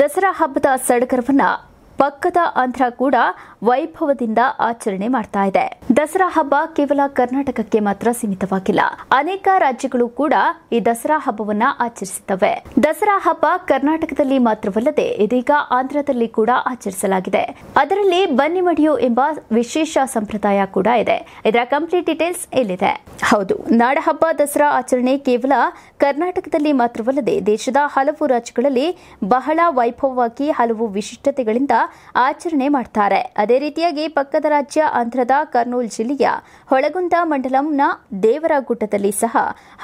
ದಸರಾ ಹಬ್ಬದ ಸಡಗರವನ್ನ ಪಕ್ಕದ ಆಂಧ್ರ ಕೂಡ ವೈಭವದಿಂದ ಆಚರಣೆ ಮಾಡ್ತಾ ಇದೆ ದಸರಾ ಹಬ್ಬ ಕೇವಲ ಕರ್ನಾಟಕಕ್ಕೆ ಮಾತ್ರ ಸೀಮಿತವಾಗಿಲ್ಲ ಅನೇಕ ರಾಜ್ಯಗಳು ಕೂಡ ಈ ದಸರಾ ಹಬ್ಬವನ್ನ ಆಚರಿಸುತ್ತವೆ ದಸರಾ ಹಬ್ಬ ಕರ್ನಾಟಕದಲ್ಲಿ ಮಾತ್ರವಲ್ಲದೆ ಇದೀಗ ಆಂಧ್ರದಲ್ಲಿ ಕೂಡ ಆಚರಿಸಲಾಗಿದೆ ಅದರಲ್ಲಿ ಬನ್ನಿ ಮಡಿಯು ಎಂಬ ವಿಶೇಷ ಸಂಪ್ರದಾಯ ಕೂಡ ಇದೆ ಇದರ ಕಂಪ್ಲೀಟ್ ಡೀಟೇಲ್ಸ್ ಇಲ್ಲಿದೆ ಹೌದು ನಾಡಹಬ್ಬ ದಸರಾ ಆಚರಣೆ ಕೇವಲ ಕರ್ನಾಟಕದಲ್ಲಿ ಮಾತ್ರವಲ್ಲದೆ ದೇಶದ ಹಲವು ರಾಜ್ಯಗಳಲ್ಲಿ ಬಹಳ ವೈಭವವಾಗಿ ಹಲವು ವಿಶಿಷ್ಟತೆಗಳಿಂದ ಆಚರಣೆ ಮಾಡ್ತಾರೆ ಅದೇ ರೀತಿಯಾಗಿ ಪಕ್ಕದ ರಾಜ್ಯ ಆಂಧ್ರದ ಕರ್ನೂಲ್ ಜಿಲ್ಲೆಯ ಹೊಳಗುಂದ ಮಂಡಲಂನ ಗುಡ್ಡದಲ್ಲಿ ಸಹ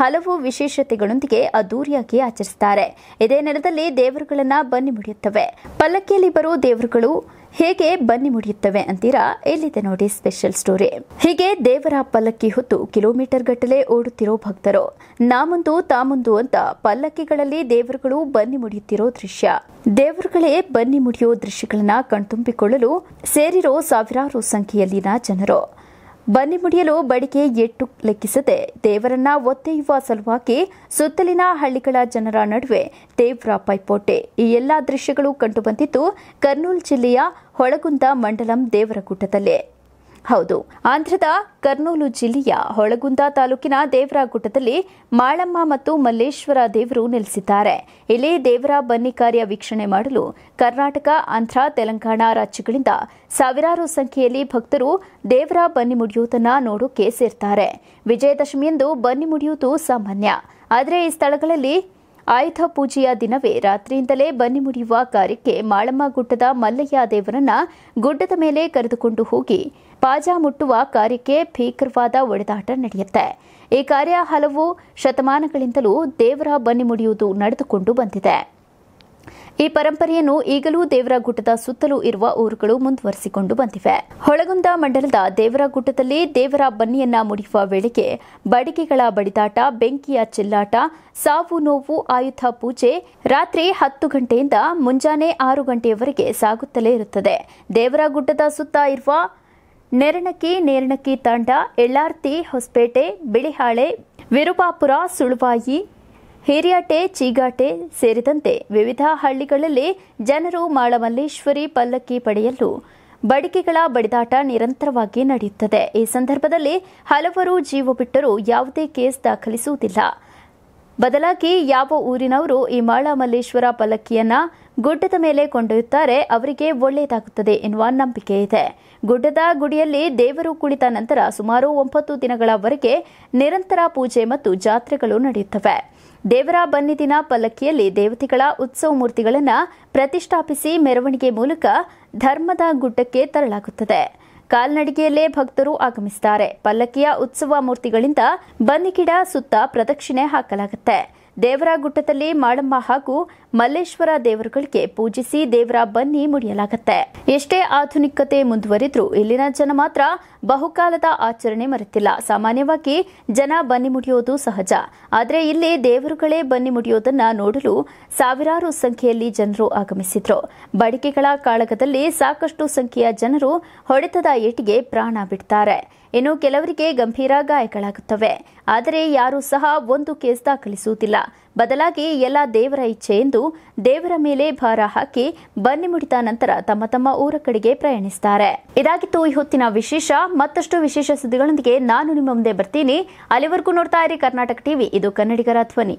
ಹಲವು ವಿಶೇಷತೆಗಳೊಂದಿಗೆ ಅದ್ದೂರಿಯಾಗಿ ಆಚರಿಸುತ್ತಾರೆ ಇದೇ ನೆಲದಲ್ಲಿ ದೇವರುಗಳನ್ನ ಬನ್ನಿ ಮುಡಿಯುತ್ತವೆ ಪಲ್ಲಕ್ಕಿಯಲ್ಲಿ ಬರುವ ದೇವರುಗಳು ಹೇಗೆ ಬನ್ನಿ ಮುಡಿಯುತ್ತವೆ ಅಂತೀರಾ ಎಲ್ಲಿದೆ ನೋಡಿ ಸ್ಪೆಷಲ್ ಸ್ಟೋರಿ ಹೀಗೆ ದೇವರ ಪಲ್ಲಕ್ಕಿ ಹೊತ್ತು ಕಿಲೋಮೀಟರ್ ಗಟ್ಟಲೆ ಓಡುತ್ತಿರೋ ಭಕ್ತರು ನಾಮೊಂದು ತಾಮೊಂದು ಅಂತ ಪಲ್ಲಕ್ಕಿಗಳಲ್ಲಿ ದೇವರುಗಳು ಬನ್ನಿ ಮುಡಿಯುತ್ತಿರೋ ದೃಶ್ಯ ದೇವರುಗಳೇ ಬನ್ನಿ ಮುಡಿಯೋ ದೃಶ್ಯಗಳನ್ನು ಕಣ್ತುಂಬಿಕೊಳ್ಳಲು ಸೇರಿರೋ ಸಾವಿರಾರು ಸಂಖ್ಯೆಯಲ್ಲಿನ ಜನರು ಬನ್ನಿ ಮುಡಿಯಲು ಬಡಿಕೆ ಎಟ್ಟು ಲೆಕ್ಕಿಸದೆ ದೇವರನ್ನ ಒತ್ತೆಯುವ ಸಲುವಾಗಿ ಸುತ್ತಲಿನ ಹಳ್ಳಿಗಳ ಜನರ ನಡುವೆ ತೀವ್ರ ಪೈಪೋಟೆ ಈ ಎಲ್ಲಾ ದೃಶ್ಯಗಳು ಕಂಡುಬಂದಿದ್ದು ಕರ್ನೂಲ್ ಜಿಲ್ಲೆಯ ಹೊಳಗುಂದ ಮಂಡಲಂ ದೇವರಕೂಟದಲ್ಲೇ ಹೌದು ಆಂಧ್ರದ ಕರ್ನೂಲು ಜಿಲ್ಲೆಯ ಹೊಳಗುಂದ ತಾಲೂಕಿನ ದೇವರ ಗುಟ್ಟದಲ್ಲಿ ಮಾಳಮ್ಮ ಮತ್ತು ಮಲ್ಲೇಶ್ವರ ದೇವರು ನೆಲೆಸಿದ್ದಾರೆ ಇಲ್ಲಿ ದೇವರ ಬನ್ನಿ ಕಾರ್ಯ ವೀಕ್ಷಣೆ ಮಾಡಲು ಕರ್ನಾಟಕ ಆಂಧ್ರ ತೆಲಂಗಾಣ ರಾಜ್ಯಗಳಿಂದ ಸಾವಿರಾರು ಸಂಖ್ಯೆಯಲ್ಲಿ ಭಕ್ತರು ದೇವರ ಬನ್ನಿ ಮುಡಿಯುವುದನ್ನು ನೋಡೋಕೆ ಸೇರ್ತಾರೆ ವಿಜಯದಶಮಿಯಂದು ಬನ್ನಿ ಮುಡಿಯುವುದು ಸಾಮಾನ್ಯ ಆದರೆ ಈ ಸ್ಥಳಗಳಲ್ಲಿ ಆಯುಧ ಪೂಜೆಯ ದಿನವೇ ರಾತ್ರಿಯಿಂದಲೇ ಬನ್ನಿ ಮುಡಿಯುವ ಕಾರ್ಯಕ್ಕೆ ಮಾಳಮ್ಮ ಗುಡ್ಡದ ಮಲ್ಲಯ್ಯ ದೇವರನ್ನ ಗುಡ್ಡದ ಮೇಲೆ ಕರೆದುಕೊಂಡು ಹೋಗಿ ಪಾಜಾ ಮುಟ್ಟುವ ಕಾರ್ಯಕ್ಕೆ ಭೀಕರವಾದ ಒಡೆದಾಟ ನಡೆಯುತ್ತೆ ಈ ಕಾರ್ಯ ಹಲವು ಶತಮಾನಗಳಿಂದಲೂ ದೇವರ ಬನ್ನಿ ಮುಡಿಯುವುದು ನಡೆದುಕೊಂಡು ಬಂದಿದೆ ಈ ಪರಂಪರೆಯನ್ನು ಈಗಲೂ ದೇವರ ಗುಡ್ಡದ ಸುತ್ತಲೂ ಇರುವ ಊರುಗಳು ಮುಂದುವರೆಸಿಕೊಂಡು ಬಂದಿವೆ ಹೊಳಗುಂದ ಮಂಡಲದ ದೇವರ ಗುಡ್ಡದಲ್ಲಿ ದೇವರ ಬನ್ನಿಯನ್ನ ಮುಡಿಯುವ ವೇಳೆಗೆ ಬಡಿಗೆಗಳ ಬಡಿದಾಟ ಬೆಂಕಿಯ ಚೆಲ್ಲಾಟ ಸಾವು ನೋವು ಆಯುಧ ಪೂಜೆ ರಾತ್ರಿ ಹತ್ತು ಗಂಟೆಯಿಂದ ಮುಂಜಾನೆ ಆರು ಗಂಟೆಯವರೆಗೆ ಸಾಗುತ್ತಲೇ ಇರುತ್ತದೆ ದೇವರ ಸುತ್ತ ಇರುವ ನೆರಣಕಿ ನೇರಣಕಿ ತಾಂಡ ಎಳ್ಳಾರ್ತಿ ಹೊಸಪೇಟೆ ಬಿಳಿಹಾಳೆ ವಿರುಪಾಪುರ ಸುಳುವಾಯಿ ಹಿರಿಯಾಟೆ ಚೀಗಾಟೆ ಸೇರಿದಂತೆ ವಿವಿಧ ಹಳ್ಳಿಗಳಲ್ಲಿ ಜನರು ಮಾಳಮಲ್ಲೇಶ್ವರಿ ಪಲ್ಲಕ್ಕಿ ಪಡೆಯಲು ಬಡಿಕೆಗಳ ಬಡಿದಾಟ ನಿರಂತರವಾಗಿ ನಡೆಯುತ್ತದೆ ಈ ಸಂದರ್ಭದಲ್ಲಿ ಹಲವರು ಜೀವ ಬಿಟ್ಟರೂ ಯಾವುದೇ ಕೇಸ್ ದಾಖಲಿಸುವುದಿಲ್ಲ ಬದಲಾಗಿ ಯಾವ ಊರಿನವರು ಈ ಮಾಳಮಲ್ಲೇಶ್ವರ ಪಲ್ಲಕ್ಕಿಯನ್ನ ಗುಡ್ಡದ ಮೇಲೆ ಕೊಂಡೊಯ್ಯುತ್ತಾರೆ ಅವರಿಗೆ ಒಳ್ಳೆಯದಾಗುತ್ತದೆ ಎನ್ನುವ ನಂಬಿಕೆ ಇದೆ ಗುಡ್ಡದ ಗುಡಿಯಲ್ಲಿ ದೇವರು ಕುಳಿತ ನಂತರ ಸುಮಾರು ಒಂಬತ್ತು ದಿನಗಳವರೆಗೆ ನಿರಂತರ ಪೂಜೆ ಮತ್ತು ಜಾತ್ರೆಗಳು ನಡೆಯುತ್ತವೆ ದೇವರ ದಿನ ಪಲ್ಲಕ್ಕಿಯಲ್ಲಿ ದೇವತೆಗಳ ಉತ್ಸವ ಮೂರ್ತಿಗಳನ್ನು ಪ್ರತಿಷ್ಠಾಪಿಸಿ ಮೆರವಣಿಗೆ ಮೂಲಕ ಧರ್ಮದ ಗುಡ್ಡಕ್ಕೆ ತರಲಾಗುತ್ತದೆ ಕಾಲ್ನಡಿಗೆಯಲ್ಲೇ ಭಕ್ತರು ಆಗಮಿಸುತ್ತಾರೆ ಪಲ್ಲಕ್ಕಿಯ ಉತ್ಸವ ಮೂರ್ತಿಗಳಿಂದ ಬನ್ನಿಗಿಡ ಸುತ್ತ ಪ್ರದಕ್ಷಿಣೆ ಹಾಕಲಾಗುತ್ತೆ ದೇವರಗುಟ್ಟದಲ್ಲಿ ಮಾಡಮ್ಮ ಹಾಗೂ ಮಲ್ಲೇಶ್ವರ ದೇವರುಗಳಿಗೆ ಪೂಜಿಸಿ ದೇವರ ಬನ್ನಿ ಮುಡಿಯಲಾಗುತ್ತೆ ಎಷ್ಟೇ ಆಧುನಿಕತೆ ಮುಂದುವರಿದ್ರೂ ಇಲ್ಲಿನ ಜನ ಮಾತ್ರ ಬಹುಕಾಲದ ಆಚರಣೆ ಮರೆತಿಲ್ಲ ಸಾಮಾನ್ಯವಾಗಿ ಜನ ಬನ್ನಿ ಮುಡಿಯೋದು ಸಹಜ ಆದರೆ ಇಲ್ಲಿ ದೇವರುಗಳೇ ಬನ್ನಿ ಮುಡಿಯೋದನ್ನ ನೋಡಲು ಸಾವಿರಾರು ಸಂಖ್ಯೆಯಲ್ಲಿ ಜನರು ಆಗಮಿಸಿದ್ರು ಬಡಿಕೆಗಳ ಕಾಳಗದಲ್ಲಿ ಸಾಕಷ್ಟು ಸಂಖ್ಯೆಯ ಜನರು ಹೊಡೆತದ ಏಟಿಗೆ ಪ್ರಾಣ ಬಿಡ್ತಾರೆ ಇನ್ನು ಕೆಲವರಿಗೆ ಗಂಭೀರ ಗಾಯಗಳಾಗುತ್ತವೆ ಆದರೆ ಯಾರೂ ಸಹ ಒಂದು ಕೇಸ್ ದಾಖಲಿಸುವುದಿಲ್ಲ ಬದಲಾಗಿ ಎಲ್ಲ ದೇವರ ಇಚ್ಛೆ ಎಂದು ದೇವರ ಮೇಲೆ ಭಾರ ಹಾಕಿ ಬನ್ನಿ ಮುಡಿದ ನಂತರ ತಮ್ಮ ತಮ್ಮ ಊರ ಕಡೆಗೆ ಪ್ರಯಾಣಿಸುತ್ತಾರೆ ಇದಾಗಿತ್ತು ಈ ಹೊತ್ತಿನ ವಿಶೇಷ ಮತ್ತಷ್ಟು ವಿಶೇಷ ಸುದ್ದಿಗಳೊಂದಿಗೆ ನಾನು ನಿಮ್ಮ ಮುಂದೆ ಬರ್ತೀನಿ ಅಲ್ಲಿವರೆಗೂ ನೋಡ್ತಾ ಇರಿ ಕರ್ನಾಟಕ ಟಿವಿ ಇದು ಕನ್ನಡಿಗರ ಧ್ವನಿ